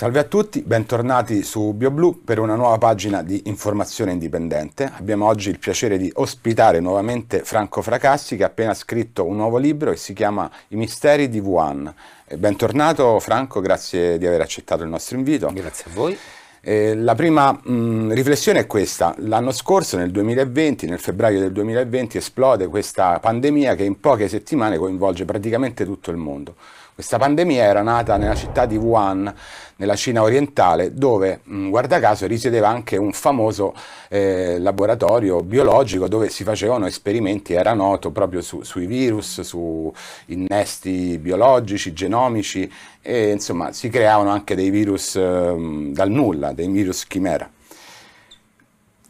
Salve a tutti, bentornati su BioBlu per una nuova pagina di informazione indipendente. Abbiamo oggi il piacere di ospitare nuovamente Franco Fracassi che ha appena scritto un nuovo libro che si chiama I misteri di Wuhan. Eh, bentornato Franco, grazie di aver accettato il nostro invito. Grazie a voi. Eh, la prima mh, mm, riflessione è questa. L'anno scorso, nel 2020, nel febbraio del 2020, esplode questa pandemia che in poche settimane coinvolge praticamente tutto il mondo. Questa pandemia era nata nella città di Wuhan, nella Cina orientale, dove, mm, guarda caso, risiedeva anche un famoso eh, laboratorio biologico dove si facevano esperimenti, era noto proprio su, sui virus, su innesti biologici, genomici e insomma si creavano anche dei virus eh, dal nulla, dei virus chimera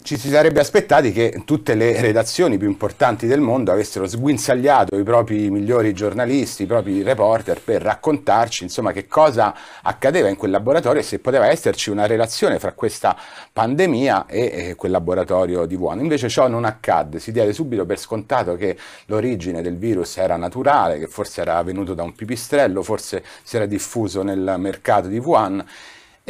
ci si sarebbe aspettati che tutte le redazioni più importanti del mondo avessero sguinzagliato i propri migliori giornalisti, i propri reporter per raccontarci insomma che cosa accadeva in quel laboratorio e se poteva esserci una relazione fra questa pandemia e, quel laboratorio di Wuhan. Invece ciò non accadde, si diede subito per scontato che l'origine del virus era naturale, che forse era venuto da un pipistrello, forse si era diffuso nel mercato di Wuhan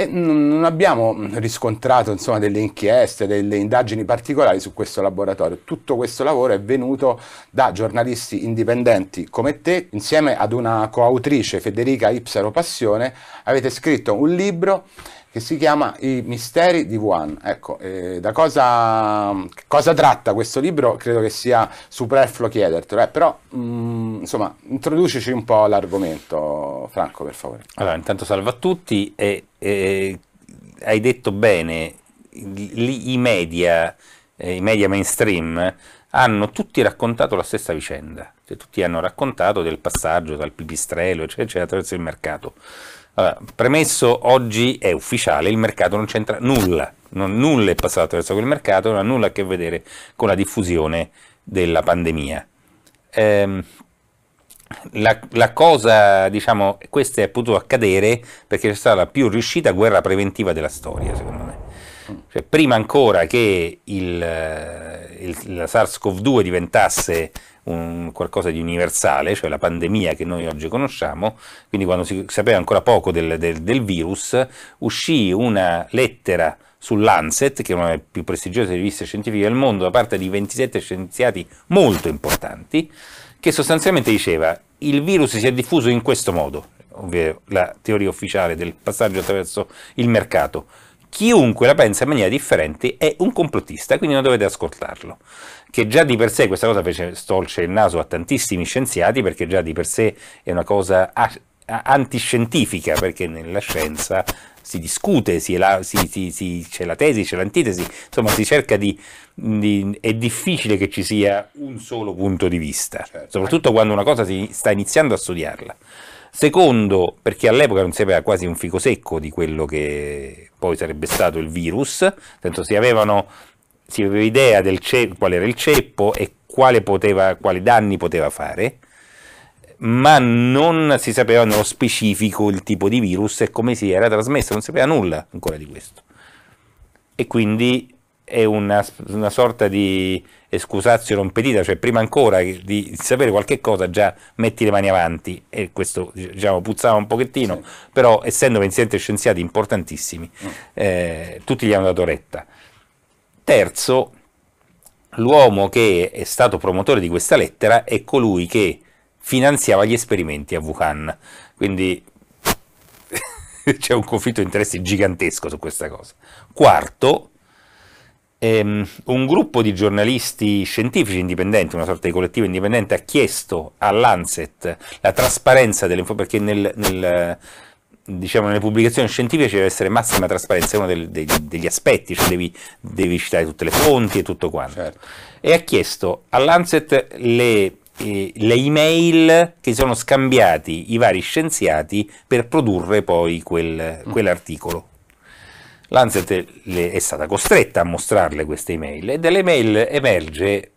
e non abbiamo mm, riscontrato insomma, delle inchieste, delle indagini particolari su questo laboratorio. Tutto questo lavoro è venuto da giornalisti indipendenti come te, insieme ad una coautrice Federica Ipsaro Passione, avete scritto un libro che si chiama I misteri di Wuhan. Ecco, eh, da cosa, cosa, tratta questo libro? Credo che sia superfluo chiedertelo, eh, però mh, mm, insomma, introducici un po' l'argomento, Franco, per favore. Allora, intanto salve a tutti e, e hai detto bene, i media, eh, i media mainstream hanno tutti raccontato la stessa vicenda, cioè, tutti hanno raccontato del passaggio dal pipistrello eccetera, eccetera, attraverso il mercato. Allora, premesso oggi è ufficiale, il mercato non c'entra nulla, non, nulla è passato attraverso quel mercato, non ha nulla a che vedere con la diffusione della pandemia. Ehm, la, la, cosa, diciamo, questo è potuto accadere perché c'è stata la più riuscita guerra preventiva della storia, secondo me. Cioè, prima ancora che il, eh, il, la SARS-CoV-2 diventasse un qualcosa di universale, cioè la pandemia che noi oggi conosciamo, quindi quando si sapeva ancora poco del, del, del virus, uscì una lettera sull'Ancet, che è una delle più prestigiose riviste scientifiche del mondo, da parte di 27 scienziati molto importanti, che sostanzialmente diceva il virus si è diffuso in questo modo, ovvero la teoria ufficiale del passaggio attraverso il mercato chiunque la pensa in maniera differente è un complottista, quindi non dovete ascoltarlo. Che già di per sé questa cosa fece storcere il naso a tantissimi scienziati, perché già di per sé è una cosa antiscientifica, perché nella scienza si discute, si ela- si, si, c'è la tesi, c'è l'antitesi, insomma si cerca di, di, è difficile che ci sia un solo punto di vista, certo. soprattutto quando una cosa si sta iniziando a studiarla. Secondo, perché all'epoca non si aveva quasi un fico secco di quello che poi sarebbe stato il virus, tanto si avevano si aveva idea del ceppo, qual era il ceppo e quale poteva, quali danni poteva fare, ma non si sapeva nello specifico il tipo di virus e come si era trasmesso, non si sapeva nulla ancora di questo. E quindi è una, una sorta di escusazio non cioè prima ancora di sapere qualche cosa già metti le mani avanti e questo diciamo puzzava un pochettino, sì. però essendo pensieri e scienziati importantissimi mm. eh, tutti gli hanno dato retta. Terzo, l'uomo che è stato promotore di questa lettera è colui che finanziava gli esperimenti a Wuhan, quindi c'è un conflitto di interessi gigantesco su questa cosa. Quarto, ehm, un gruppo di giornalisti scientifici indipendenti, una sorta di collettivo indipendente, ha chiesto all'Anset la trasparenza delle informazioni, perché nel, nel, diciamo, nelle pubblicazioni scientifiche ci deve essere massima trasparenza, è uno del, dei, degli aspetti, cioè devi, devi, citare tutte le fonti e tutto quanto. Certo. E ha chiesto all'Anset le eh, le email che sono scambiati i vari scienziati per produrre poi quel, mm. quell'articolo. L'Anset è stata costretta a mostrarle queste email e dalle email emerge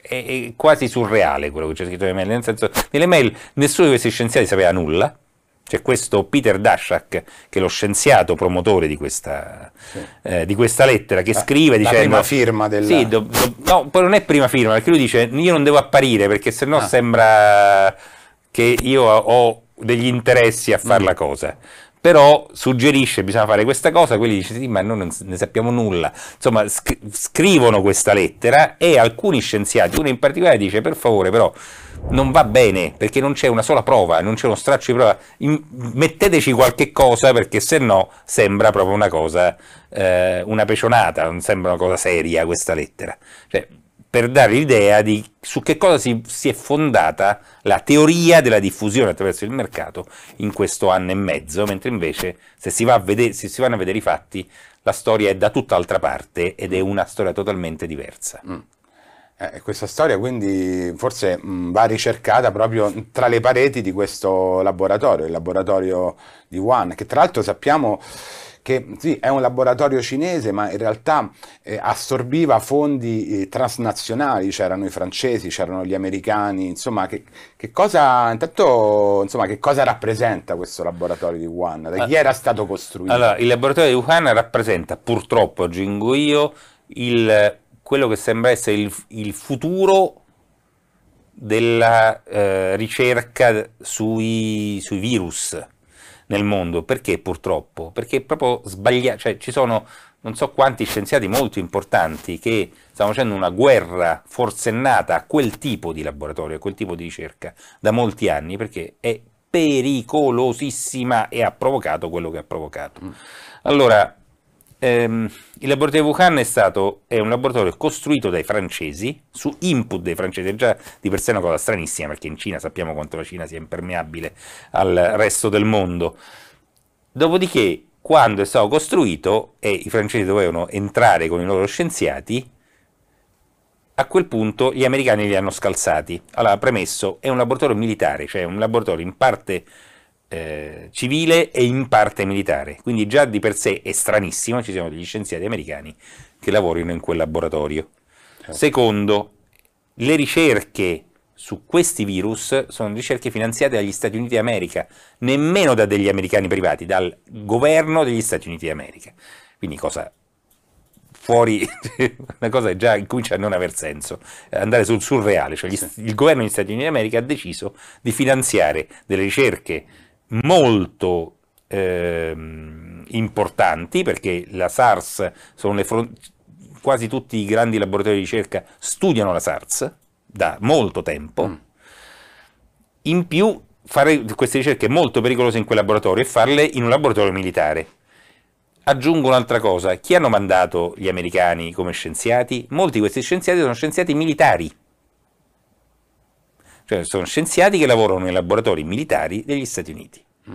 è, è quasi surreale quello che c'è scritto nelle mail, nel senso nelle mail nessuno di questi scienziati sapeva nulla, c'è questo Peter Daszak, che è lo scienziato promotore di questa, sì. eh, di questa lettera, che la, scrive la dicendo... prima firma della... Sì, do, do, no, poi non è prima firma, perché lui dice io non devo apparire, perché sennò ah. sembra che io ho degli interessi a fare mm. la cosa però suggerisce bisogna fare questa cosa, quelli dice sì ma noi non ne sappiamo nulla, insomma sc- scrivono questa lettera e alcuni scienziati, uno in particolare dice per favore però non va bene perché non c'è una sola prova, non c'è uno straccio di prova, in- metteteci qualche cosa perché se no sembra proprio una cosa, eh, una pecionata, non sembra una cosa seria questa lettera. Cioè, per dare l'idea di su che cosa si, si, è fondata la teoria della diffusione attraverso il mercato in questo anno e mezzo, mentre invece se si, va a vedere, se si vanno a vedere i fatti la storia è da tutt'altra parte ed è mm. una storia totalmente diversa. Mm. Eh, questa storia quindi forse mh, mm, va ricercata proprio tra le pareti di questo laboratorio, il laboratorio di One, che tra l'altro sappiamo che sì, è un laboratorio cinese, ma in realtà eh, assorbiva fondi eh, transnazionali, c'erano i francesi, c'erano gli americani, insomma, che, che, cosa, intanto, insomma, che cosa rappresenta questo laboratorio di Wuhan? Da chi ah. era stato costruito? Allora, il laboratorio di Wuhan rappresenta purtroppo, Ginguio, il, quello che sembra essere il, il futuro della eh, ricerca sui, sui virus nel mondo. Perché purtroppo? Perché proprio sbagliato, cioè ci sono non so quanti scienziati molto importanti che stanno facendo una guerra forsennata a quel tipo di laboratorio, a quel tipo di ricerca da molti anni perché è pericolosissima e ha provocato quello che ha provocato. Mm. Allora, ehm, il laboratorio di Wuhan è, stato, è un laboratorio costruito dai francesi, su input dei francesi, è già di per sé una cosa stranissima perché in Cina sappiamo quanto la Cina sia impermeabile al resto del mondo. Dopodiché, quando è stato costruito e i francesi dovevano entrare con i loro scienziati, a quel punto gli americani li hanno scalzati. Allora, premesso, è un laboratorio militare, cioè un laboratorio in parte eh, civile e in parte militare, quindi già di per sé è stranissimo, ci siano degli scienziati americani che lavorino in quel laboratorio. Certo. Secondo, le ricerche su questi virus sono ricerche finanziate dagli Stati Uniti d'America, nemmeno da degli americani privati, dal governo degli Stati Uniti d'America. Quindi cosa fuori, una cosa che già incomincia a non aver senso, andare sul surreale, cioè gli, il governo degli Stati Uniti d'America ha deciso di finanziare delle ricerche molto eh, importanti, perché la SARS sono le frontiere quasi tutti i grandi laboratori di ricerca studiano la SARS da molto tempo. Mm. In più, fare queste ricerche è molto pericoloso in quel laboratorio e farle in un laboratorio militare. Aggiungo un'altra cosa, chi hanno mandato gli americani come scienziati? Molti di questi scienziati sono scienziati militari, cioè sono scienziati che lavorano nei laboratori militari degli Stati Uniti mm.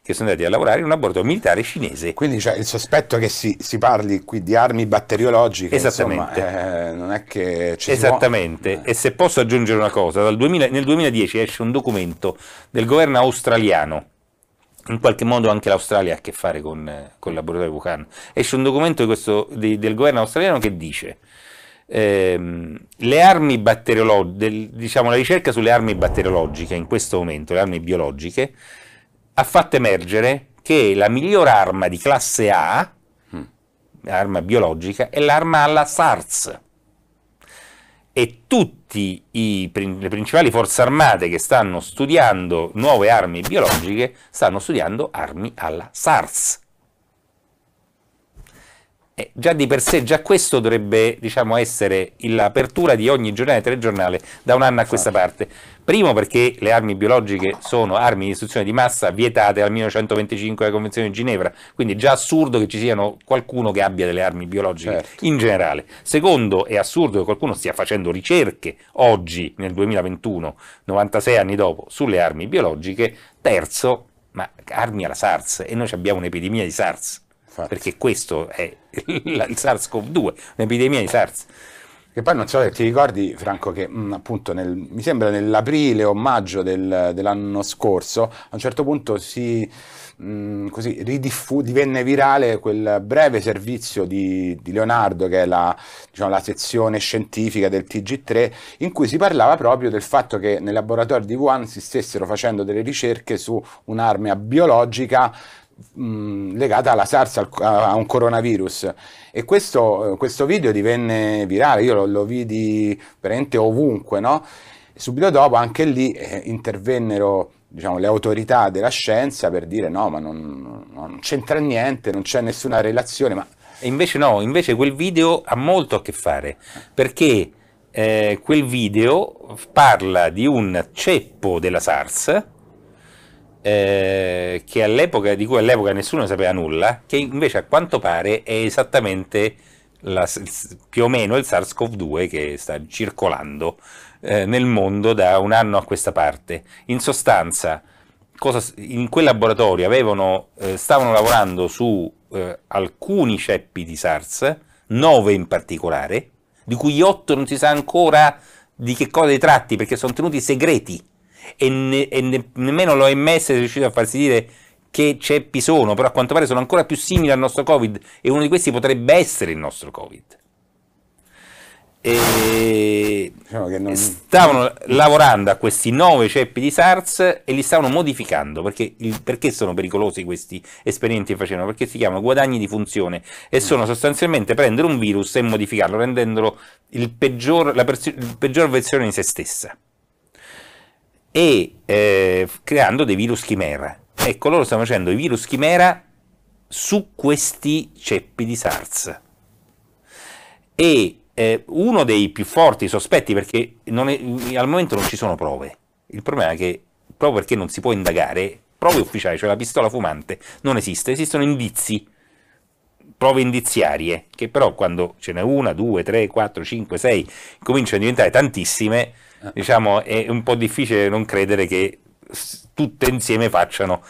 che sono andati a lavorare in un laboratorio militare cinese. Quindi c'è il sospetto che si, si, parli qui di armi batteriologiche. Esattamente. Insomma, eh, non è che ci Esattamente. Può... Eh. E se posso aggiungere una cosa, 2000, nel 2010 esce un documento del governo australiano. In qualche modo anche l'Australia ha a che fare con, eh, con il laboratorio Wuhan. Esce un documento di questo, di, del governo australiano che dice ehm, le armi batteriologiche, diciamo la ricerca sulle armi batteriologiche in questo momento, le armi biologiche, ha fatto emergere che la miglior arma di classe A, mm. arma biologica, è l'arma alla SARS. E tutte le principali forze armate che stanno studiando nuove armi biologiche stanno studiando armi alla SARS eh, già di per sé, già questo dovrebbe diciamo, essere l'apertura di ogni giornale e telegiornale da un anno a questa esatto. parte. Primo perché le armi biologiche sono armi di distruzione di massa vietate dal 1925 dalla Convenzione di Ginevra, quindi è già assurdo che ci siano qualcuno che abbia delle armi biologiche certo. in generale. Secondo, è assurdo che qualcuno stia facendo ricerche oggi, nel 2021, 96 anni dopo, sulle armi biologiche. Terzo, ma armi alla SARS e noi abbiamo un'epidemia di SARS. Infatti. perché questo è il SARS-CoV-2, un'epidemia di SARS. Che poi non so se ti ricordi, Franco, che mh, mm, appunto nel, mi sembra nell'aprile o maggio del, dell'anno scorso, a un certo punto si mh, mm, così, ridiffu- divenne virale quel breve servizio di, di Leonardo, che è la, diciamo, la, sezione scientifica del TG3, in cui si parlava proprio del fatto che nei laboratori di Wuhan si stessero facendo delle ricerche su un'arma biologica legata alla SARS, al, a, un coronavirus. E questo, questo video divenne virale, io lo, lo vidi veramente ovunque, no? subito dopo anche lì eh, intervennero diciamo, le autorità della scienza per dire no, ma non, non c'entra niente, non c'è nessuna relazione, ma... Invece no, invece quel video ha molto a che fare, perché eh, quel video parla di un ceppo della SARS, eh, di cui all'epoca nessuno sapeva nulla, che invece a quanto pare è esattamente la, più o meno il SARS-CoV-2 che sta circolando eh, nel mondo da un anno a questa parte. In sostanza, cosa, in quel laboratorio avevano, eh, stavano lavorando su eh, alcuni ceppi di SARS, nove in particolare, di cui otto non si sa ancora di che cosa i tratti perché sono tenuti segreti e, ne, e ne, nemmeno l'OMS è riuscito a farsi dire che ceppi sono, però a quanto pare sono ancora più simili al nostro Covid e uno di questi potrebbe essere il nostro Covid. E diciamo non... Stavano lavorando a questi nove ceppi di SARS e li stavano modificando perché, il, perché sono pericolosi questi esperimenti che facevano? Perché si chiamano guadagni di funzione e sono sostanzialmente prendere un virus e modificarlo, rendendolo peggior, la, pers- la peggior versione di se stessa e eh, creando dei virus chimera. Ecco, loro stanno facendo i virus chimera su questi ceppi di SARS. E eh, uno dei più forti sospetti, perché è, mm, al momento non ci sono prove, il problema è che proprio perché non si può indagare, prove ufficiali, cioè la pistola fumante, non esiste, esistono indizi, prove indiziarie, che però quando ce n'è una, due, tre, quattro, cinque, sei, cominciano a diventare tantissime, diciamo, è un po' difficile non credere che tutte insieme facciano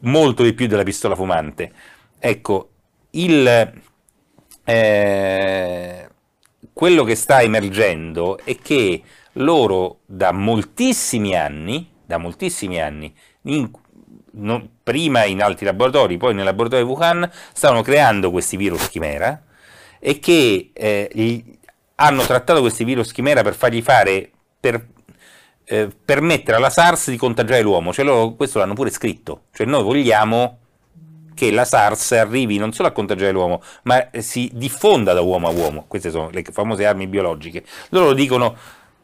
molto di più della pistola fumante. Ecco, il, eh, quello che sta emergendo è che loro da moltissimi anni, da moltissimi anni in, non, prima in altri laboratori, poi nel laboratorio di Wuhan, stavano creando questi virus chimera e che eh, hanno trattato questi virus chimera per fargli fare per eh, permettere alla SARS di contagiare l'uomo, cioè loro questo l'hanno pure scritto, cioè noi vogliamo che la SARS arrivi non solo a contagiare l'uomo, ma si diffonda da uomo a uomo, queste sono le famose armi biologiche. Loro dicono,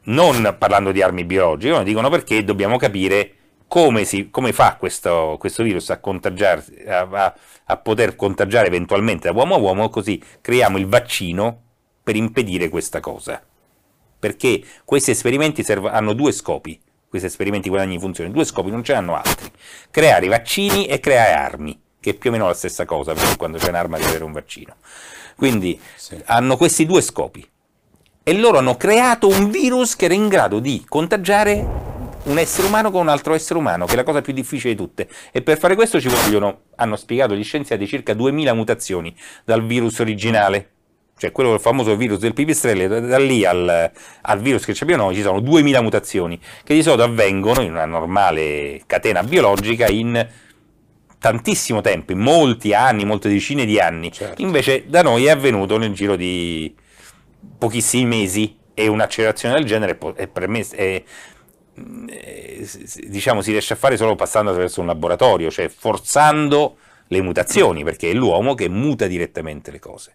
non parlando di armi biologiche, loro dicono perché dobbiamo capire come, si, come fa questo, questo virus a, a, a, a poter contagiare eventualmente da uomo a uomo, così creiamo il vaccino per impedire questa cosa perché questi esperimenti serv- hanno due scopi, questi esperimenti guadagni in funzione, due scopi, non ce ne hanno altri, creare vaccini e creare armi, che è più o meno la stessa cosa, perché quando c'è un'arma deve avere un vaccino. Quindi sì. hanno questi due scopi e loro hanno creato un virus che era in grado di contagiare un essere umano con un altro essere umano, che è la cosa più difficile di tutte. E per fare questo ci vogliono, hanno spiegato gli scienziati, circa 2000 mutazioni dal virus originale cioè quello del famoso virus del pipistrello, da lì al, al virus che abbiamo noi ci sono 2000 mutazioni che di solito avvengono in una normale catena biologica in tantissimo tempo, in molti anni, molte decine di anni. Certo. Invece da noi è avvenuto nel giro di pochissimi mesi e un'accelerazione del genere è permessa. è, eh, diciamo si riesce a fare solo passando attraverso un laboratorio, cioè forzando le mutazioni, perché è l'uomo che muta direttamente le cose.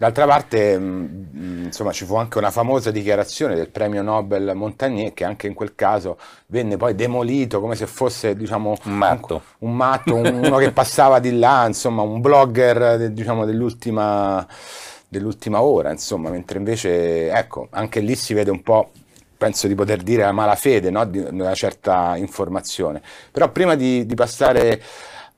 D'altra parte, mm, mm, insomma, ci fu anche una famosa dichiarazione del premio Nobel Montagnier che anche in quel caso venne poi demolito come se fosse, diciamo, un matto, un, un matto uno che passava di là, insomma, un blogger, diciamo, dell'ultima, dell'ultima ora, insomma, mentre invece, ecco, anche lì si vede un po' penso di poter dire a malafede no? di una certa informazione. Però prima di, di passare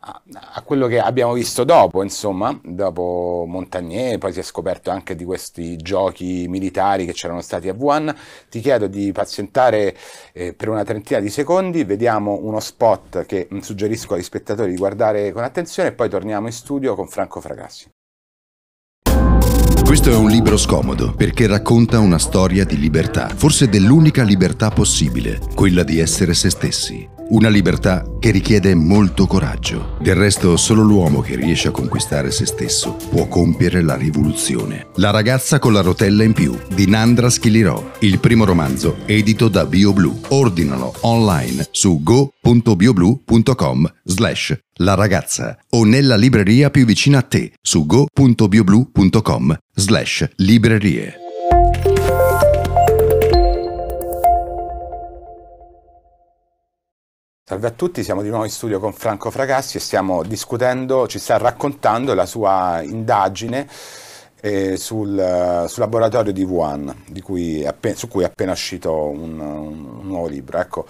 a quello che abbiamo visto dopo, insomma, dopo Montagnier, poi si è scoperto anche di questi giochi militari che c'erano stati a Wuhan. Ti chiedo di pazientare eh, per una trentina di secondi, vediamo uno spot che mm, suggerisco agli spettatori di guardare con attenzione e poi torniamo in studio con Franco Fragassi. Questo è un libro scomodo perché racconta una storia di libertà, forse dell'unica libertà possibile, quella di essere se stessi. Una libertà che richiede molto coraggio. Del resto, solo l'uomo che riesce a conquistare se stesso può compiere la rivoluzione. La ragazza con la rotella in più di Nandra Schilirò, il primo romanzo edito da BioBlu. Ordinalo online su go.bioblu.com slash la ragazza o nella libreria più vicina a te su go.bioblu.com slash librerie. Salve a tutti, siamo di nuovo in studio con Franco Fragassi e stiamo discutendo, ci sta raccontando la sua indagine eh, sul, eh, sul, laboratorio di Wuhan, di cui appena, su cui è appena uscito un, un nuovo libro. Ecco,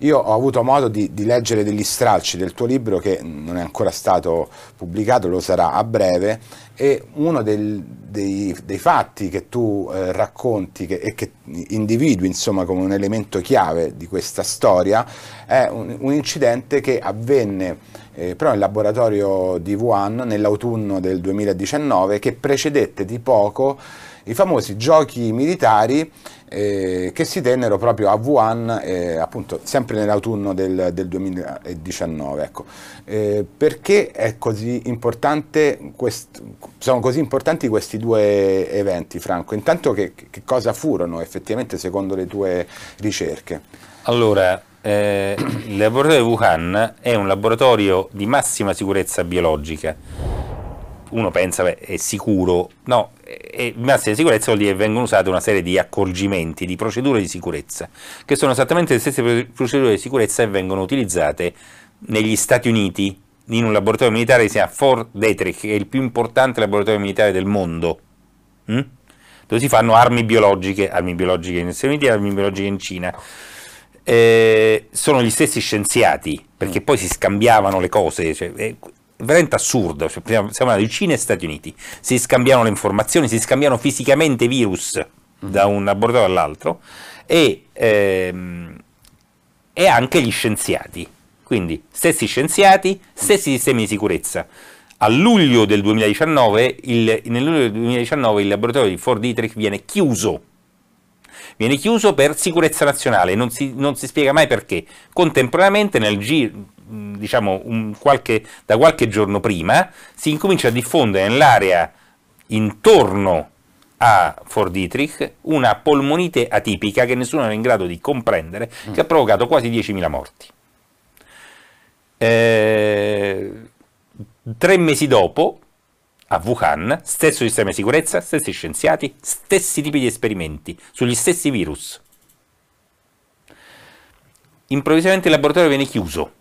io ho avuto modo di, di, leggere degli stralci del tuo libro che non è ancora stato pubblicato, lo sarà a breve, e uno del, dei, dei, fatti che tu eh, racconti che, e che individui insomma, come un elemento chiave di questa storia è un, un incidente che avvenne eh, però nel laboratorio di Wuhan nell'autunno del 2019 che precedette di poco i famosi giochi militari eh, che si tennero proprio a Wuhan, eh, appunto sempre nell'autunno del, del 2019. Ecco. Eh, perché così quest, sono così importanti questi due eventi, Franco? Intanto che, che cosa furono effettivamente secondo le tue ricerche? Allora, eh, il laboratorio di Wuhan è un laboratorio di massima sicurezza biologica uno pensa beh, è sicuro, no, e masse di sicurezza vuol dire che vengono usate una serie di accorgimenti, di procedure di sicurezza, che sono esattamente le stesse procedure di sicurezza che vengono utilizzate negli Stati Uniti in un laboratorio militare che si chiama Fort Detrick, che è il più importante laboratorio militare del mondo, hm? dove si fanno armi biologiche, armi biologiche negli Stati Uniti e armi biologiche in Cina. Eh, sono gli stessi scienziati, perché poi si scambiavano le cose, cioè, eh, veramente assurdo, cioè, siamo andati in Cina e Stati Uniti, si scambiano le informazioni, si scambiano fisicamente virus mhm. da un laboratorio all'altro e, ehm, e anche gli scienziati, quindi stessi scienziati, stessi sistemi di sicurezza. A luglio del 2019, il, nel luglio del 2019 il laboratorio di Ford Dietrich viene chiuso viene chiuso per sicurezza nazionale, non si, non si, spiega mai perché. Contemporaneamente nel giro Mm, diciamo, un, qualche, da qualche giorno prima, si incomincia a diffondere nell'area intorno a Fort Dietrich una polmonite atipica che nessuno era in grado di comprendere, mm. che ha provocato quasi 10.000 morti. Eh, tre mesi dopo, a Wuhan, stesso sistema di sicurezza, stessi scienziati, stessi tipi di esperimenti sugli stessi virus. Improvvisamente il laboratorio viene chiuso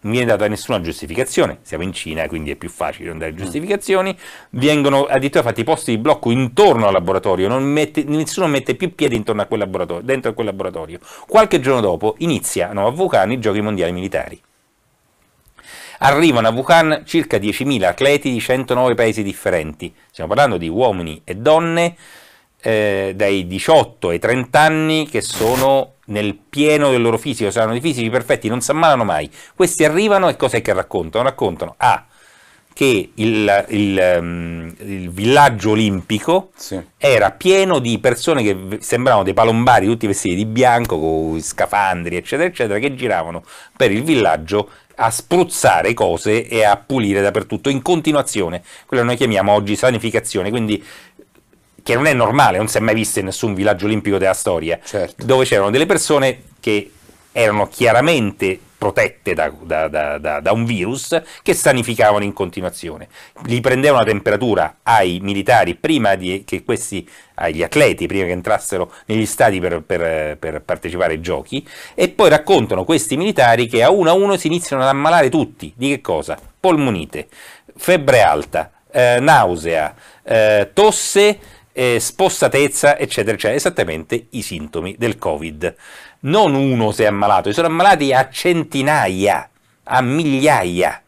non viene data nessuna giustificazione, siamo in Cina quindi è più facile non dare mm. giustificazioni, vengono addirittura fatti posti di blocco intorno al laboratorio, mette, nessuno mette più piede intorno a quel laboratorio, dentro a quel laboratorio. Qualche giorno dopo iniziano a Vulcano i giochi mondiali militari. Arrivano a Wuhan circa 10.000 atleti di 109 paesi differenti, stiamo parlando di uomini e donne, eh, dai 18 ai 30 anni che sono nel pieno del loro fisico, saranno dei fisici perfetti, non si ammalano mai. Questi arrivano e cos'è che raccontano? Raccontano A ah, che il, il, um, il villaggio olimpico sì. era pieno di persone che sembravano dei palombari, tutti vestiti di bianco, con scafandri, eccetera, eccetera, che giravano per il villaggio a spruzzare cose e a pulire dappertutto in continuazione. Quello che noi chiamiamo oggi sanificazione, quindi che non è normale, non si è mai visto in nessun villaggio olimpico della storia, certo. dove c'erano delle persone che erano chiaramente protette da, da, da, da, un virus che sanificavano in continuazione. Li prendevano la temperatura ai militari prima di, che questi, agli atleti, prima che entrassero negli stati per, per, per, partecipare ai giochi e poi raccontano questi militari che a uno a uno si iniziano ad ammalare tutti. Di che cosa? Polmonite, febbre alta, eh, nausea, eh, tosse eh, spossatezza, eccetera, eccetera, esattamente i sintomi del Covid. Non uno si è ammalato, si sono ammalati a centinaia, a migliaia.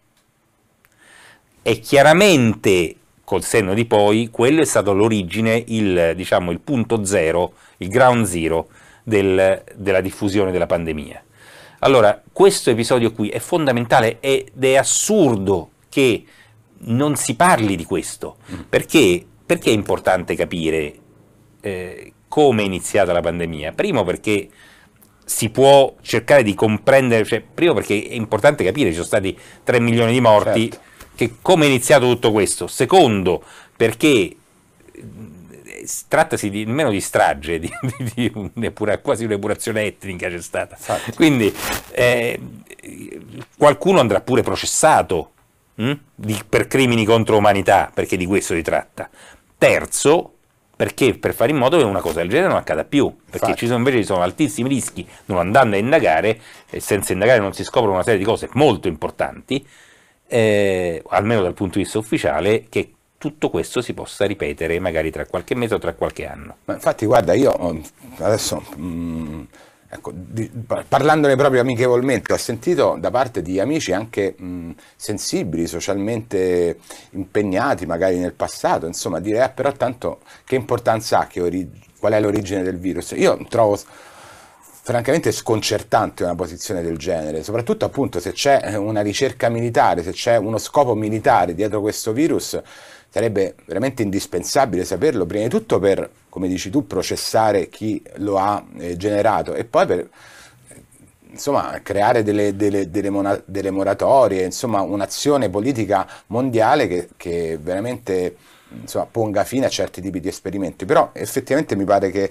E chiaramente, col senno di poi, quello è stato l'origine, il, diciamo, il punto zero, il ground zero del, della diffusione della pandemia. Allora, questo episodio qui è fondamentale ed è assurdo che non si parli di questo, mm. perché perché è importante capire eh, come è iniziata la pandemia? Primo perché si può cercare di comprendere, cioè, primo perché è importante capire, ci sono stati 3 milioni di morti, certo. che come è iniziato tutto questo? Secondo perché eh, trattasi di, nemmeno di strage, di, di, di quasi un'epurazione etnica c'è stata. Esatto. Quindi eh, qualcuno andrà pure processato mh, hm, per crimini contro umanità, perché di questo si tratta. Terzo, perché per fare in modo che una cosa del genere non accada più, perché ci sono, invece ci sono altissimi rischi, non andando a indagare, e senza indagare non si scoprono una serie di cose molto importanti, eh, almeno dal punto di vista ufficiale, che tutto questo si possa ripetere magari tra qualche mese o tra qualche anno. Ma infatti guarda, io mm, adesso... Mh mm, Ecco, di, parlandone proprio amichevolmente, ho sentito da parte di amici anche mh, sensibili, socialmente impegnati magari nel passato, insomma, dire eh, però tanto che importanza ha, che ori- qual è l'origine del virus? Io trovo francamente sconcertante una posizione del genere, soprattutto appunto se c'è eh, una ricerca militare, se c'è uno scopo militare dietro questo virus, sarebbe veramente indispensabile saperlo, prima di tutto per, come dici tu, processare chi lo ha eh, generato e poi per eh, insomma, creare delle, delle, delle, mona, delle moratorie, insomma, un'azione politica mondiale che, che veramente insomma, ponga fine a certi tipi di esperimenti. Però effettivamente mi pare che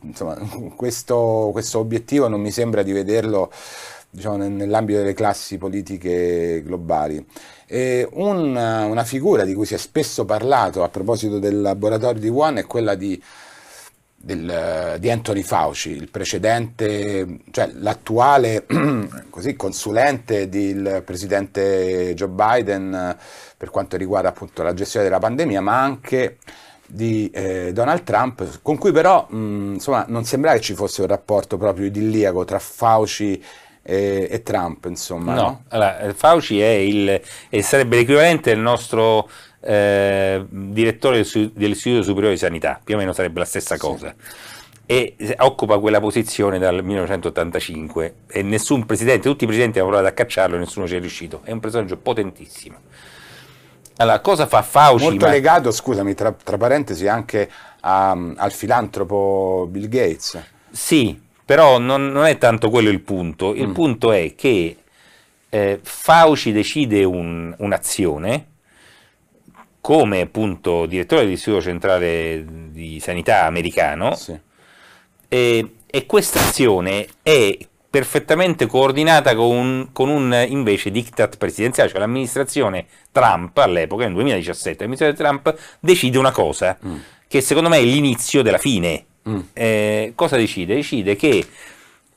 insomma, questo, questo obiettivo non mi sembra di vederlo diciamo, nell'ambito delle classi politiche globali. Eh, una, una figura di cui si è spesso parlato a proposito del laboratorio di Wuhan è quella di, del, di Anthony Fauci, il precedente, cioè l'attuale così, consulente del presidente Joe Biden eh, per quanto riguarda appunto la gestione della pandemia, ma anche di eh, Donald Trump, con cui però mh, mm, insomma, non sembrava che ci fosse un rapporto proprio idilliaco tra Fauci e, e Trump, insomma. No, no? Allora, eh, Fauci è il, eh, sarebbe l'equivalente del nostro eh, direttore dell'Istituto Superiore di Sanità, più o meno sarebbe la stessa cosa. Sì e occupa quella posizione dal 1985 e nessun presidente, tutti i presidenti hanno provato a cacciarlo e nessuno ci è riuscito. È un personaggio potentissimo. Allora, cosa fa Fauci? Molto ma... legato, scusami, tra, tra parentesi, anche a, um, al filantropo Bill Gates. Sì, però non, non è tanto quello il punto, il mm. punto è che eh, Fauci decide un, un'azione come appunto direttore dell'Istituto Centrale di Sanità americano sì. e, e questa azione è perfettamente coordinata con un, con un, invece diktat presidenziale, cioè l'amministrazione Trump all'epoca, nel 2017, l'amministrazione Trump decide una cosa mm. che secondo me è l'inizio della fine Mm. Eh, cosa decide? Decide che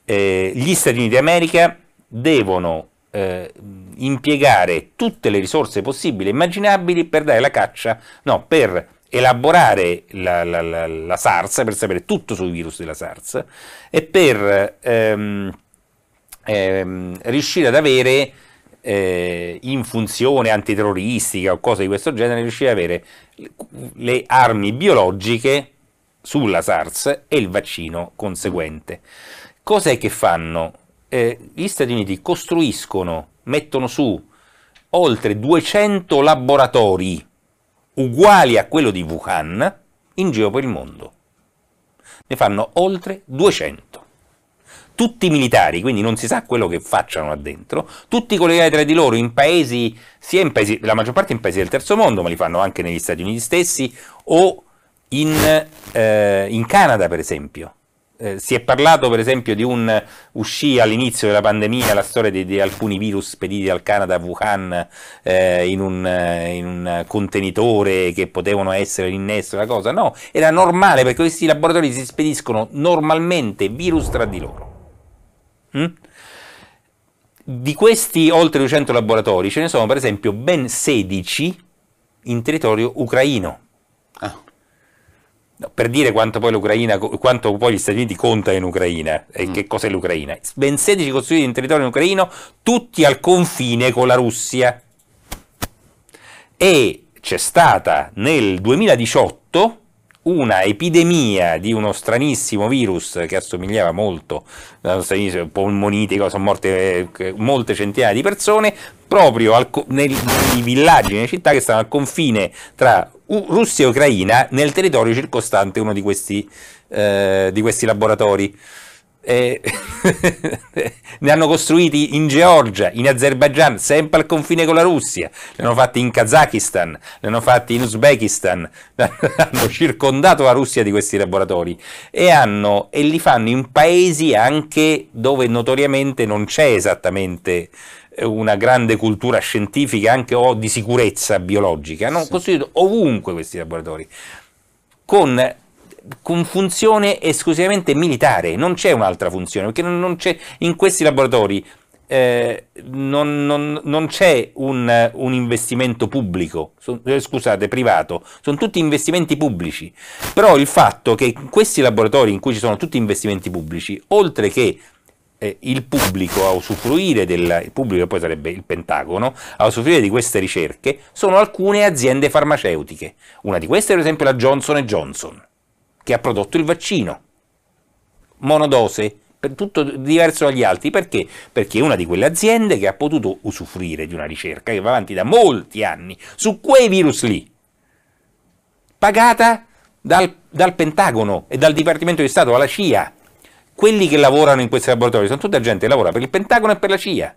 eh, gli Stati Uniti d'America devono eh, impiegare tutte le risorse possibili e immaginabili per dare la caccia, no, per elaborare la, la, la, la, SARS, per sapere tutto sui virus della SARS e per ehm, ehm, riuscire ad avere eh, in funzione antiterroristica o cose di questo genere, riuscire ad avere le armi biologiche sulla SARS e il vaccino conseguente. Cos'è che fanno? Eh, gli Stati Uniti costruiscono, mettono su oltre 200 laboratori uguali a quello di Wuhan in giro per il mondo. Ne fanno oltre 200. Tutti militari, quindi non si sa quello che facciano là dentro, tutti collegati tra di loro in paesi, sia in paesi, la maggior parte in paesi del terzo mondo, ma li fanno anche negli Stati Uniti stessi o in eh, in Canada per esempio. Eh, si è parlato per esempio di un uscì all'inizio della pandemia la storia di, di alcuni virus spediti al Canada a Wuhan eh, in, un, eh, in, un, contenitore che potevano essere l'innesto una cosa, no, era normale perché questi laboratori si spediscono normalmente virus tra di loro. Mm? Di questi oltre 200 laboratori ce ne sono per esempio ben 16 in territorio ucraino per dire quanto poi, quanto poi gli Stati Uniti contano in Ucraina e mm. che cos'è l'Ucraina. Ben 16 costruiti in territorio ucraino, tutti al confine con la Russia. E c'è stata nel 2018 una epidemia di uno stranissimo virus che assomigliava molto eh, a polmonite, sono morte eh, molte centinaia di persone, proprio al, nei, nei villaggi, nelle città che stavano al confine tra Russia e Ucraina nel territorio circostante uno di questi, eh, di questi laboratori. ne hanno costruiti in Georgia, in Azerbaijan, sempre al confine con la Russia, ne hanno fatti in Kazakistan, ne hanno fatti in Uzbekistan, hanno circondato la Russia di questi laboratori e, hanno, e li fanno in paesi anche dove notoriamente non c'è esattamente una grande cultura scientifica anche o di sicurezza biologica, hanno sì. costruito ovunque questi laboratori con, con, funzione esclusivamente militare, non c'è un'altra funzione, perché non, non in questi laboratori eh, non, non, non, c'è un, un investimento pubblico, son, eh, scusate, privato, sono tutti investimenti pubblici, però il fatto che in questi laboratori in cui ci sono tutti investimenti pubblici, oltre che eh, il pubblico a usufruire del il pubblico che poi sarebbe il Pentagono a usufruire di queste ricerche sono alcune aziende farmaceutiche. Una di queste, per esempio, è la Johnson Johnson, che ha prodotto il vaccino monodose, per tutto diverso dagli altri, perché? Perché è una di quelle aziende che ha potuto usufruire di una ricerca che va avanti da molti anni su quei virus lì, pagata dal, dal Pentagono e dal Dipartimento di Stato alla CIA quelli che lavorano in questi laboratori sono tutta gente che lavora per il Pentagono e per la CIA.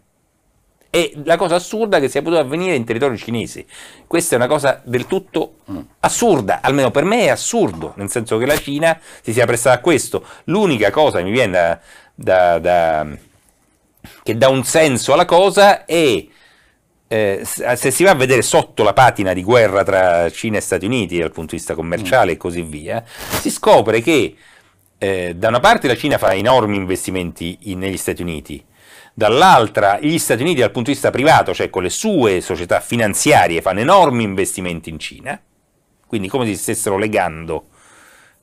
È la cosa assurda che sia potuta avvenire in territorio cinese. Questa è una cosa del tutto assurda, almeno per me è assurdo, nel senso che la Cina si sia prestata a questo. L'unica cosa che mi viene da, da, da, che dà un senso alla cosa è eh, se si va a vedere sotto la patina di guerra tra Cina e Stati Uniti dal punto di vista commerciale e così via, si scopre che eh, da una parte la Cina fa enormi investimenti in, negli Stati Uniti, dall'altra gli Stati Uniti dal punto di vista privato, cioè con le sue società finanziarie, fanno enormi investimenti in Cina, quindi come se si stessero legando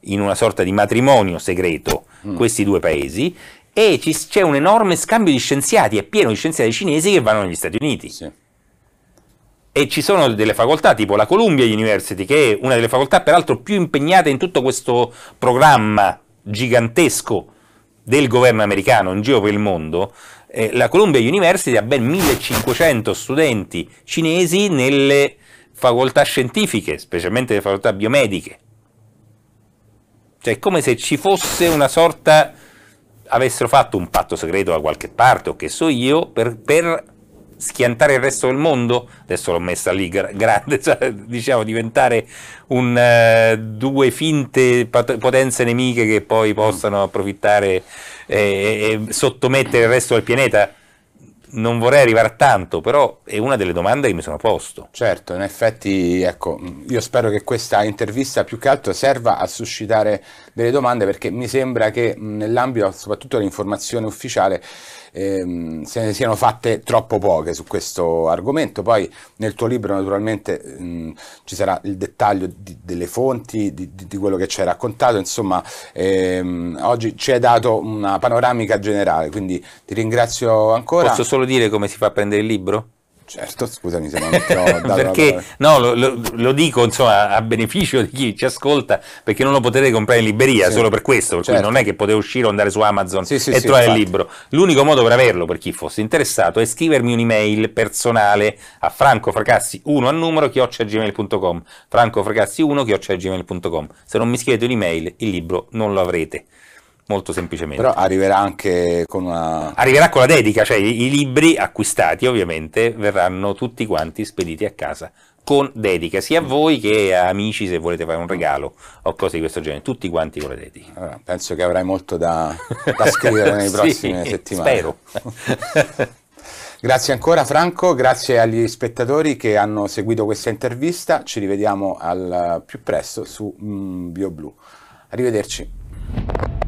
in una sorta di matrimonio segreto mm. questi due paesi e ci, c'è un enorme scambio di scienziati, è pieno di scienziati cinesi che vanno negli Stati Uniti. Sì. E ci sono delle facoltà, tipo la Columbia University, che è una delle facoltà peraltro più impegnate in tutto questo programma gigantesco del governo americano in giro per il mondo, eh, la Columbia University ha ben 1500 studenti cinesi nelle facoltà scientifiche, specialmente le facoltà biomediche. Cioè è come se ci fosse una sorta, avessero fatto un patto segreto da qualche parte o che so io, per, per schiantare il resto del mondo, adesso l'ho messa lì grande, cioè, diciamo diventare un, uh, due finte potenze nemiche che poi possano approfittare eh, e, e sottomettere il resto del pianeta? non vorrei arrivare a tanto, però è una delle domande che mi sono posto. Certo, in effetti, ecco, io spero che questa intervista più che altro serva a suscitare delle domande perché mi sembra che nell'ambito soprattutto dell'informazione ufficiale ehm, se ne siano fatte troppo poche su questo argomento. Poi nel tuo libro naturalmente mh, mm, ci sarà il dettaglio di, delle fonti, di, di, di, quello che ci hai raccontato, insomma ehm, oggi ci hai dato una panoramica generale, quindi ti ringrazio ancora. Posso solo dire come si fa a prendere il libro? Certo, scusami se non ho Perché no, lo, lo, lo, dico insomma a beneficio di chi ci ascolta, perché non lo potete comprare in libreria sì. solo per questo, certo. non è che potete uscire o andare su Amazon sì, sì, e trovare il libro. L'unico modo per averlo, per chi fosse interessato, è scrivermi un'email personale a francofracassi1 a numero chiocciagmail.com francofracassi1 chiocciagmail.com Se non mi scrivete un'email, il libro non lo avrete molto semplicemente. Però arriverà anche con una... Arriverà con la dedica, cioè i libri acquistati ovviamente verranno tutti quanti spediti a casa con dedica, sia a voi che a amici se volete fare un regalo o cose di questo genere, tutti quanti con la dedica. Allora, penso che avrai molto da, da scrivere nelle sì, settimane. Spero. grazie ancora Franco, grazie agli spettatori che hanno seguito questa intervista, ci rivediamo al più presto su mm, BioBlu. Arrivederci.